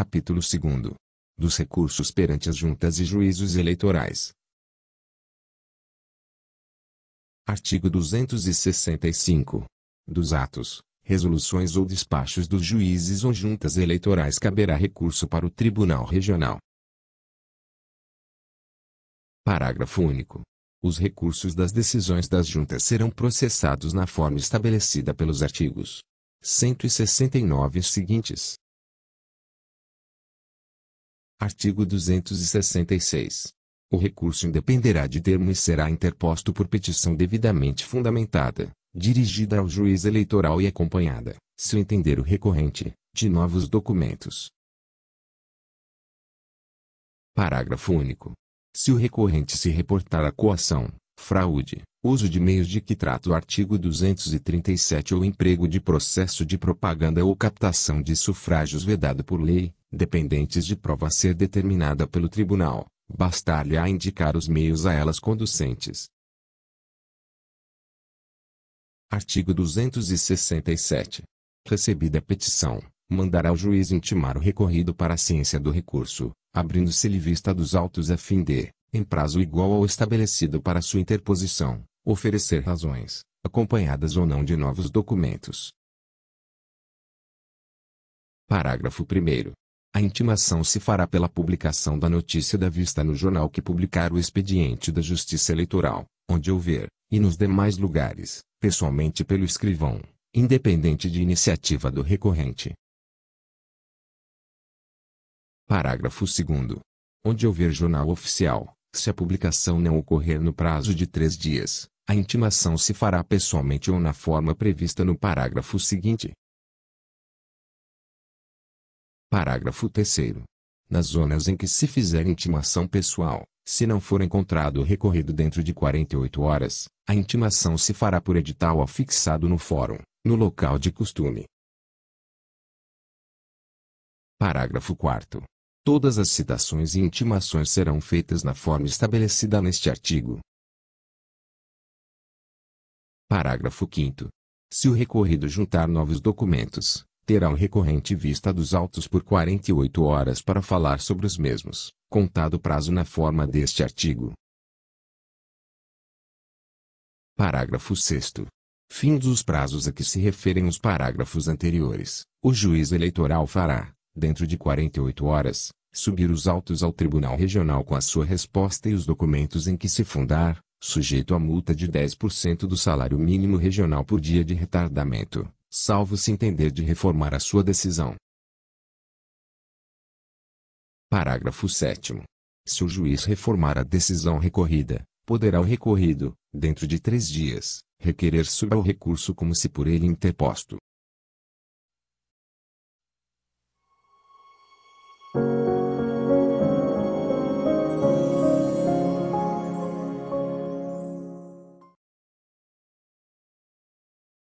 Capítulo 2 Dos recursos perante as juntas e juízos eleitorais. Artigo 265. Dos atos, resoluções ou despachos dos juízes ou juntas eleitorais caberá recurso para o Tribunal Regional. Parágrafo único. Os recursos das decisões das juntas serão processados na forma estabelecida pelos artigos 169 seguintes. Artigo 266. O recurso independerá de termo e será interposto por petição devidamente fundamentada, dirigida ao juiz eleitoral e acompanhada, se entender o recorrente, de novos documentos. Parágrafo único. Se o recorrente se reportar à coação, fraude, uso de meios de que trata o artigo 237 ou emprego de processo de propaganda ou captação de sufrágios vedado por lei, dependentes de prova a ser determinada pelo tribunal, bastar-lhe-á indicar os meios a elas conducentes. Artigo 267. Recebida a petição, mandará o juiz intimar o recorrido para a ciência do recurso, abrindo-se-lhe vista dos autos a fim de, em prazo igual ao estabelecido para sua interposição, oferecer razões, acompanhadas ou não de novos documentos. Parágrafo 1. A intimação se fará pela publicação da notícia da vista no jornal que publicar o expediente da Justiça Eleitoral, onde houver, e nos demais lugares, pessoalmente pelo escrivão, independente de iniciativa do recorrente. Parágrafo 2. Onde houver jornal oficial, se a publicação não ocorrer no prazo de três dias, a intimação se fará pessoalmente ou na forma prevista no parágrafo seguinte. Parágrafo 3 Nas zonas em que se fizer intimação pessoal, se não for encontrado o recorrido dentro de 48 horas, a intimação se fará por edital afixado no fórum, no local de costume. Parágrafo 4 Todas as citações e intimações serão feitas na forma estabelecida neste artigo. Parágrafo 5 Se o recorrido juntar novos documentos, terá o recorrente vista dos autos por 48 horas para falar sobre os mesmos, contado o prazo na forma deste artigo. Parágrafo 6 Fim dos prazos a que se referem os parágrafos anteriores, o juiz eleitoral fará, dentro de 48 horas, subir os autos ao Tribunal Regional com a sua resposta e os documentos em que se fundar, sujeito à multa de 10% do salário mínimo regional por dia de retardamento salvo se entender de reformar a sua decisão. Parágrafo 7. Se o juiz reformar a decisão recorrida, poderá o recorrido, dentro de três dias, requerer suba o recurso como se por ele interposto.